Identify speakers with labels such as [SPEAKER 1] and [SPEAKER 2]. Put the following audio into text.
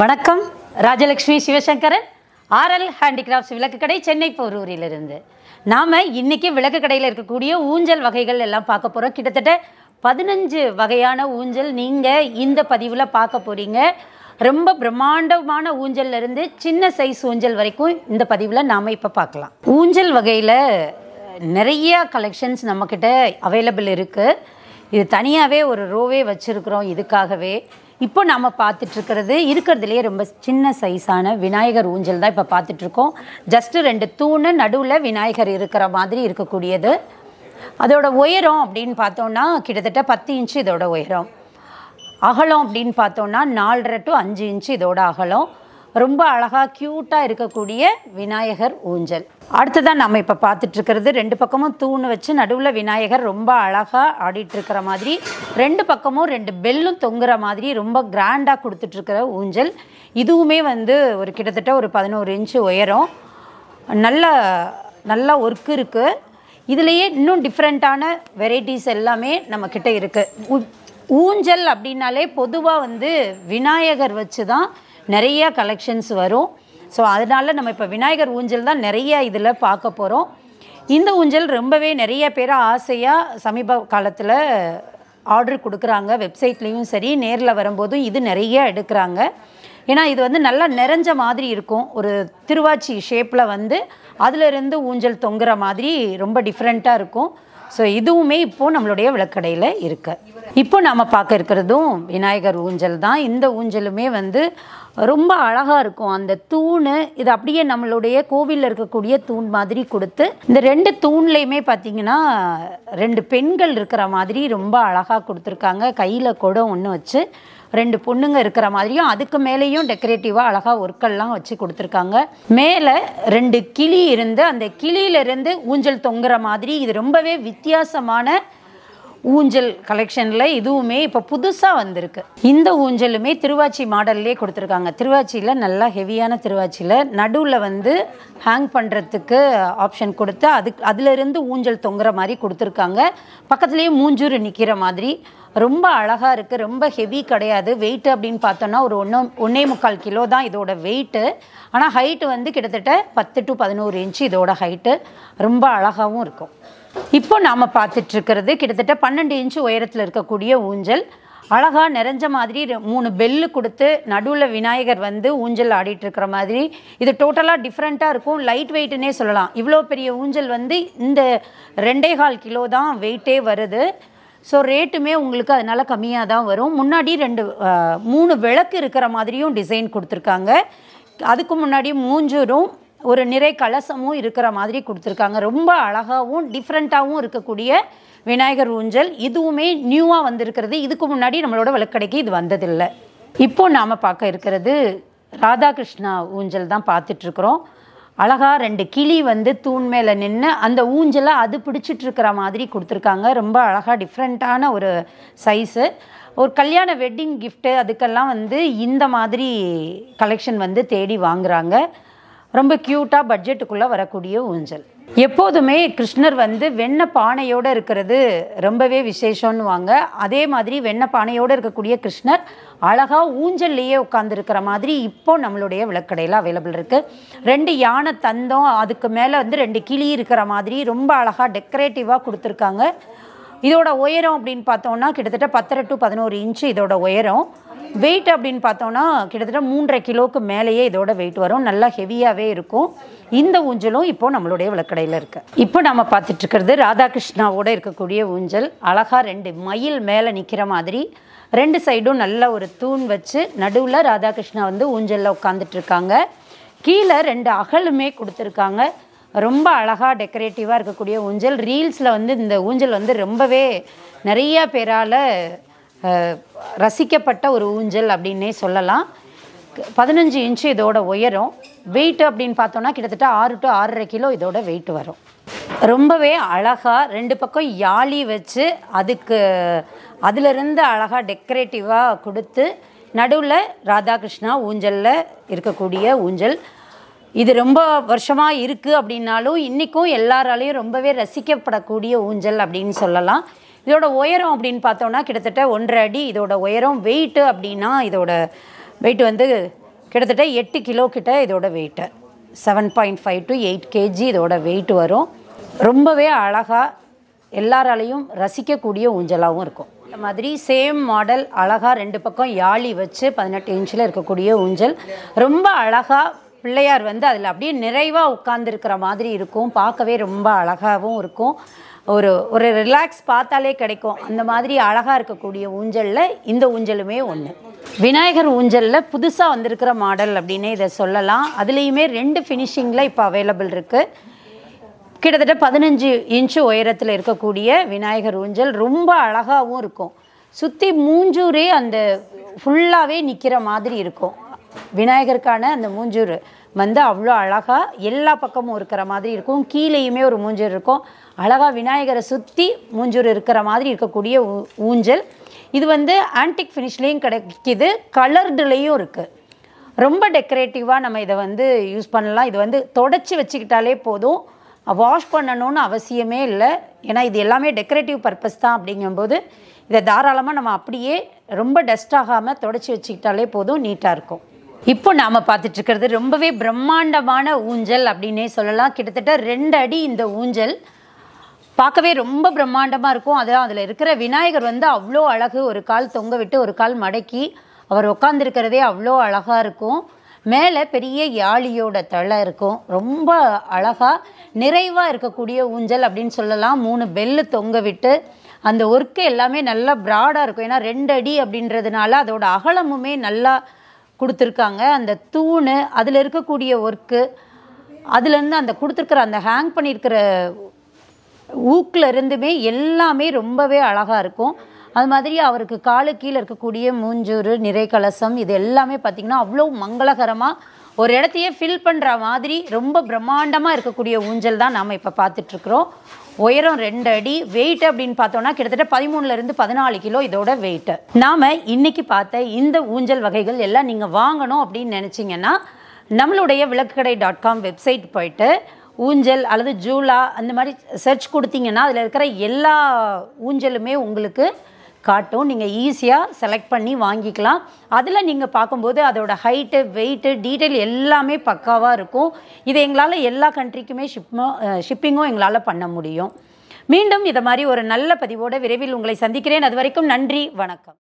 [SPEAKER 1] வணக்கம் Rajalakshmi Sivasankaran RL handicrafts விளக்கு கடை சென்னை போரூரிலிருந்து நாம் இன்றைக்கி விளக்கு கடையில் இருக்கக்கூடிய ஊஞ்சல் வகைகள் எல்லாம் பார்க்க போகிறோம் கிட்டத்தட்ட பதினஞ்சு வகையான ஊஞ்சல் நீங்கள் இந்த பதிவில் பார்க்க போகிறீங்க ரொம்ப பிரம்மாண்டமான ஊஞ்சல்லேருந்து சின்ன சைஸ் ஊஞ்சல் வரைக்கும் இந்த பதிவில் நாம் இப்போ பார்க்கலாம் ஊஞ்சல் வகையில் நிறையா கலெக்ஷன்ஸ் நம்மக்கிட்ட அவைலபிள் இருக்குது இது தனியாகவே ஒரு ரோவே வச்சுருக்குறோம் இதுக்காகவே இப்போ நம்ம பார்த்துட்ருக்கிறது இருக்கிறதுலேயே ரொம்ப சின்ன சைஸான விநாயகர் ஊஞ்சல் தான் இப்போ பார்த்துட்ருக்கோம் ஜஸ்ட்டு ரெண்டு தூணு நடுவில் விநாயகர் இருக்கிற மாதிரி இருக்கக்கூடியது அதோட உயரம் அப்படின்னு பார்த்தோன்னா கிட்டத்தட்ட பத்து இன்ச்சு இதோட உயரம் அகலம் அப்படின்னு பார்த்தோன்னா நாலரை டு அஞ்சு இன்ச்சு இதோட அகலம் ரொம்ப அழகாக க்யூட்டாக இருக்கக்கூடிய விநாயகர் ஊஞ்சல் அடுத்ததான் நம்ம இப்போ பார்த்துட்ருக்கிறது ரெண்டு பக்கமும் தூண் வச்சு நடுவில் விநாயகர் ரொம்ப அழகாக ஆடிட்டுருக்கிற மாதிரி ரெண்டு பக்கமும் ரெண்டு பெல்லும் தொங்குற மாதிரி ரொம்ப கிராண்டாக கொடுத்துட்ருக்கிற ஊஞ்சல் இதுவுமே வந்து ஒரு கிட்டத்தட்ட ஒரு பதினோரு இன்ச்சு உயரம் நல்ல நல்லா ஒர்க்கு இருக்குது இதுலேயே இன்னும் டிஃப்ரெண்ட்டான வெரைட்டிஸ் எல்லாமே நம்மக்கிட்ட இருக்குது ஊஞ்சல் அப்படின்னாலே பொதுவாக வந்து விநாயகர் வச்சு தான் நிறையா கலெக்ஷன்ஸ் வரும் ஸோ அதனால் நம்ம இப்போ விநாயகர் ஊஞ்சல் தான் நிறைய இதில் பார்க்க போகிறோம் இந்த ஊஞ்சல் ரொம்பவே நிறைய பேர் ஆசையாக சமீப காலத்தில் ஆர்டர் கொடுக்குறாங்க வெப்சைட்லேயும் சரி நேரில் வரும்போதும் இது நிறைய எடுக்கிறாங்க ஏன்னா இது வந்து நல்லா நிறைஞ்ச மாதிரி இருக்கும் ஒரு திருவாச்சி ஷேப்பில் வந்து அதிலிருந்து ஊஞ்சல் தொங்குற மாதிரி ரொம்ப டிஃப்ரெண்ட்டாக இருக்கும் ஸோ இதுவுமே இப்போது நம்மளுடைய விளக்கடையில் இருக்குது இப்போ நாம் பார்க்க இருக்கிறதும் விநாயகர் ஊஞ்சல் தான் இந்த ஊஞ்சலுமே வந்து ரொம்ப அழகாக இருக்கும் அந்த தூண் இது அப்படியே நம்மளுடைய கோவிலில் இருக்கக்கூடிய தூண் மாதிரி கொடுத்து இந்த ரெண்டு தூண்லேயுமே பார்த்தீங்கன்னா ரெண்டு பெண்கள் இருக்கிற மாதிரி ரொம்ப அழகாக கொடுத்துருக்காங்க கையில் குடம் ஒன்று வச்சு ரெண்டு பொண்ணுங்க இருக்கிற மாதிரியும் அதுக்கு மேலேயும் டெக்கரேட்டிவாக அழகாக ஒர்க்கெல்லாம் வச்சு கொடுத்துருக்காங்க மேலே ரெண்டு கிளி இருந்து அந்த கிளியிலிருந்து ஊஞ்சல் தொங்குற மாதிரி இது ரொம்பவே வித்தியாசமான ஊஞ்சல் கலெக்ஷனில் இதுவுமே இப்போ புதுசாக வந்திருக்கு இந்த ஊஞ்சலுமே திருவாச்சி மாடல்லே கொடுத்துருக்காங்க திருவாச்சியில் நல்லா ஹெவியான திருவாச்சியில் நடுவில் வந்து ஹேங் பண்ணுறதுக்கு ஆப்ஷன் கொடுத்து அதுக்கு அதிலிருந்து ஊஞ்சல் தொங்குற மாதிரி கொடுத்துருக்காங்க பக்கத்துலேயே மூஞ்சூர் நிற்கிற மாதிரி ரொம்ப அழகாக இருக்குது ரொம்ப ஹெவி கிடையாது வெயிட் அப்படின்னு பார்த்தோன்னா ஒரு ஒன்று ஒன்றே முக்கால் கிலோ தான் இதோட வெயிட்டு ஆனால் ஹைட்டு வந்து கிட்டத்தட்ட பத்து டு பதினோரு இன்ச்சு இதோட ஹைட்டு ரொம்ப அழகாகவும் இருக்கும் இப்போ நாம் பார்த்துட்ருக்கிறது கிட்டத்தட்ட பன்னெண்டு இன்ச்சு உயரத்தில் இருக்கக்கூடிய ஊஞ்சல் அழகாக நிறைஞ்ச மாதிரி மூணு பெல்லு கொடுத்து நடுவில் விநாயகர் வந்து ஊஞ்சல் ஆடிட்டு இருக்கிற மாதிரி இது டோட்டலாக டிஃப்ரெண்ட்டாக இருக்கும் லைட் வெயிட்டுன்னே சொல்லலாம் இவ்வளோ பெரிய ஊஞ்சல் வந்து இந்த ரெண்டே கால் கிலோ தான் வெயிட்டே வருது ஸோ ரேட்டுமே உங்களுக்கு அதனால் கம்மியாக தான் வரும் முன்னாடி ரெண்டு மூணு விளக்கு இருக்கிற மாதிரியும் டிசைன் கொடுத்துருக்காங்க அதுக்கு முன்னாடி மூஞ்சூரும் ஒரு நிறை கலசமும் இருக்கிற மாதிரி கொடுத்துருக்காங்க ரொம்ப அழகாகவும் டிஃப்ரெண்ட்டாகவும் இருக்கக்கூடிய விநாயகர் ஊஞ்சல் இதுவுமே நியூவாக வந்திருக்கிறது இதுக்கு முன்னாடி நம்மளோட விளக்கடைக்கு இது வந்ததில்லை இப்போ நாம் பார்க்க இருக்கிறது ராதாகிருஷ்ணா ஊஞ்சல் தான் பார்த்துட்ருக்குறோம் அழகாக ரெண்டு கிளி வந்து தூண் மேலே நின்று அந்த ஊஞ்சலை அது பிடிச்சிட்டு இருக்கிற மாதிரி கொடுத்துருக்காங்க ரொம்ப அழகாக டிஃப்ரெண்ட்டான ஒரு சைஸு ஒரு கல்யாண வெட்டிங் கிஃப்ட்டு அதுக்கெல்லாம் வந்து இந்த மாதிரி கலெக்ஷன் வந்து தேடி வாங்குகிறாங்க ரொம்ப க்யூட்டாக பட்ஜெட்டுக்குள்ளே வரக்கூடிய ஊஞ்சல் எப்போதுமே கிருஷ்ணர் வந்து வெண்ண பானையோடு இருக்கிறது ரொம்பவே விசேஷம்னு வாங்க அதே மாதிரி வெண்ண பானையோடு இருக்கக்கூடிய கிருஷ்ணர் அழகாக ஊஞ்சல்லையே உட்காந்துருக்கிற மாதிரி இப்போ நம்மளுடைய விளக்கடையில் அவைலபிள் இருக்குது ரெண்டு யானை தந்தம் அதுக்கு மேலே வந்து ரெண்டு கிளி இருக்கிற மாதிரி ரொம்ப அழகாக டெக்கரேட்டிவாக கொடுத்துருக்காங்க இதோட உயரம் அப்படின்னு பார்த்தோன்னா கிட்டத்தட்ட பத்தரை டு பதினோரு இன்ச்சு இதோட உயரம் வெயிட் அப்படின்னு பார்த்தோன்னா கிட்டத்தட்ட மூன்றரை கிலோவுக்கு மேலேயே இதோட வெயிட் வரும் நல்லா ஹெவியாகவே இருக்கும் இந்த ஊஞ்சலும் இப்போது நம்மளுடைய விளக்கடையில் இருக்குது இப்போ நம்ம பார்த்துட்டு இருக்கிறது ராதாகிருஷ்ணாவோட இருக்கக்கூடிய ஊஞ்சல் அழகாக ரெண்டு மயில் மேலே நிற்கிற மாதிரி ரெண்டு சைடும் நல்ல ஒரு தூண் வச்சு நடுவில் ராதாகிருஷ்ணா வந்து ஊஞ்சலில் உட்காந்துட்ருக்காங்க கீழே ரெண்டு அகலுமே கொடுத்துருக்காங்க ரொம்ப அழகாக டெக்கரேட்டிவாக இருக்கக்கூடிய ஊஞ்சல் ரீல்ஸில் வந்து இந்த ஊஞ்சல் வந்து ரொம்பவே நிறைய பேரால் ரசிக்கப்பட்ட ஒரு ஊஞ்சல் அப்படின்னே சொல்லலாம் பதினஞ்சு இன்ச்சு இதோட உயரம் வெயிட் அப்படின்னு பார்த்தோன்னா கிட்டத்தட்ட ஆறு டு ஆறரை கிலோ இதோட வெயிட் வரும் ரொம்பவே அழகாக ரெண்டு பக்கம் யாழி வச்சு அதுக்கு அதிலிருந்து அழகாக டெக்கரேட்டிவாக கொடுத்து நடுவில் ராதாகிருஷ்ணா ஊஞ்சலில் இருக்கக்கூடிய ஊஞ்சல் இது ரொம்ப வருஷமாக இருக்குது அப்படின்னாலும் இன்றைக்கும் எல்லாராலையும் ரொம்பவே ரசிக்கப்படக்கூடிய ஊஞ்சல் அப்படின்னு சொல்லலாம் இதோட உயரம் அப்படின்னு பார்த்தோன்னா கிட்டத்தட்ட ஒன்றரை அடி இதோட உயரம் வெயிட்டு அப்படின்னா இதோட வெயிட் வந்து கிட்டத்தட்ட எட்டு கிலோ கிட்ட இதோட weight seven point five to eight KG இதோட வெயிட் வரும் ரொம்பவே அழகாக எல்லாராலையும் ரசிக்கக்கூடிய ஊஞ்சலாகவும் இருக்கும் இந்த மாதிரி சேம் மாடல் அழகாக ரெண்டு பக்கம் யாழி வச்சு பதினெட்டு இன்ச்சில் இருக்கக்கூடிய ஊஞ்சல் ரொம்ப அழகாக பிள்ளையார் வந்து அதில் அப்படியே நிறைவாக உட்கார்ந்துருக்கிற மாதிரி இருக்கும் பார்க்கவே ரொம்ப அழகாகவும் இருக்கும் ஒரு ஒரு ரிலாக்ஸ் பார்த்தாலே கிடைக்கும் அந்த மாதிரி அழகாக இருக்கக்கூடிய ஊஞ்சலில் இந்த ஊஞ்சலுமே ஒன்று விநாயகர் ஊஞ்சலில் புதுசாக வந்திருக்கிற மாடல் அப்படின்னே இதை சொல்லலாம் அதுலேயுமே ரெண்டு ஃபினிஷிங்கில் இப்போ அவைலபிள் இருக்குது கிட்டத்தட்ட பதினஞ்சு இன்ச்சு உயரத்தில் இருக்கக்கூடிய விநாயகர் ஊஞ்சல் ரொம்ப அழகாகவும் இருக்கும் சுற்றி மூஞ்சூரே அந்த ஃபுல்லாகவே நிற்கிற மாதிரி இருக்கும் விநாயகருக்கான அந்த மூஞ்சூர் வந்து அவ்வளோ அழகாக எல்லா பக்கமும் இருக்கிற மாதிரி இருக்கும் கீழேயுமே ஒரு மூஞ்சூர் இருக்கும் அழகாக விநாயகரை சுற்றி மூஞ்சூர் இருக்கிற மாதிரி இருக்கக்கூடிய ஊஞ்சல் இது வந்து ஆன்டிக் ஃபினிஷ்லேயும் கிடைக்கிது கலர்டுலேயும் இருக்குது ரொம்ப டெக்கரேட்டிவாக நம்ம இதை வந்து யூஸ் பண்ணலாம் இது வந்து தொடச்சி வச்சுக்கிட்டாலே போதும் வாஷ் பண்ணணும்னு அவசியமே இல்லை ஏன்னா இது எல்லாமே டெக்கரேட்டிவ் பர்பஸ் தான் அப்படிங்கும்போது இதை தாராளமாக நம்ம அப்படியே ரொம்ப டஸ்ட் ஆகாமல் தொடச்சி வச்சுக்கிட்டாலே போதும் நீட்டாக இருக்கும் இப்போ நாம் இருக்கிறது ரொம்பவே பிரம்மாண்டமான ஊஞ்சல் அப்படின்னே சொல்லலாம் கிட்டத்தட்ட ரெண்டு அடி இந்த ஊஞ்சல் பார்க்கவே ரொம்ப பிரம்மாண்டமாக இருக்கும் அதான் அதில் இருக்கிற விநாயகர் வந்து அவ்வளோ அழகு ஒரு கால் தொங்க விட்டு ஒரு கால் மடக்கி அவர் உட்காந்துருக்கிறதே அவ்வளோ அழகாக இருக்கும் மேலே பெரிய யாழியோட தலை இருக்கும் ரொம்ப அழகாக நிறைவாக இருக்கக்கூடிய ஊஞ்சல் அப்படின்னு சொல்லலாம் மூணு பெல்லு தொங்க விட்டு அந்த ஒர்க்கு எல்லாமே நல்லா ப்ராடாக இருக்கும் ஏன்னா ரெண்டு அடி அப்படின்றதுனால அதோட அகலமுமே நல்லா கொடுத்துருக்காங்க அந்த தூண் அதில் இருக்கக்கூடிய ஒர்க்கு அதுலேருந்து அந்த கொடுத்துருக்குற அந்த ஹேங் பண்ணியிருக்கிற ஊக்கில் இருந்துமே எல்லாமே ரொம்பவே அழகாக இருக்கும் அது மாதிரி அவருக்கு காலு கீழே இருக்கக்கூடிய மூஞ்சூறு கலசம் இது எல்லாமே பார்த்திங்கன்னா அவ்வளோ மங்களகரமாக ஒரு இடத்தையே ஃபில் பண்ணுற மாதிரி ரொம்ப பிரம்மாண்டமாக இருக்கக்கூடிய ஊஞ்சல் தான் நாம் இப்போ பார்த்துட்ருக்குறோம் உயரம் ரெண்டு அடி வெயிட் அப்படின்னு பார்த்தோம்னா கிட்டத்தட்ட பதிமூணுலேருந்து பதினாலு கிலோ இதோட வெயிட்டு நாம் இன்றைக்கி பார்த்த இந்த ஊஞ்சல் வகைகள் எல்லாம் நீங்கள் வாங்கணும் அப்படின்னு நினச்சிங்கன்னா நம்மளுடைய விளக்குக்கடை டாட் காம் வெப்சைட் போயிட்டு ஊஞ்சல் அல்லது ஜூலா அந்த மாதிரி சர்ச் கொடுத்தீங்கன்னா அதில் இருக்கிற எல்லா ஊஞ்சலுமே உங்களுக்கு காட்டும் நீங்கள் ஈஸியாக செலக்ட் பண்ணி வாங்கிக்கலாம் அதில் நீங்கள் பார்க்கும்போது அதோடய ஹைட்டு வெயிட்டு டீட்டெயில் எல்லாமே பக்காவாக இருக்கும் இது எங்களால் எல்லா கண்ட்ரிக்குமே ஷிப்மோ ஷிப்பிங்கும் எங்களால் பண்ண முடியும் மீண்டும் இதை மாதிரி ஒரு நல்ல பதிவோடு விரைவில் உங்களை சந்திக்கிறேன் அது வரைக்கும் நன்றி வணக்கம்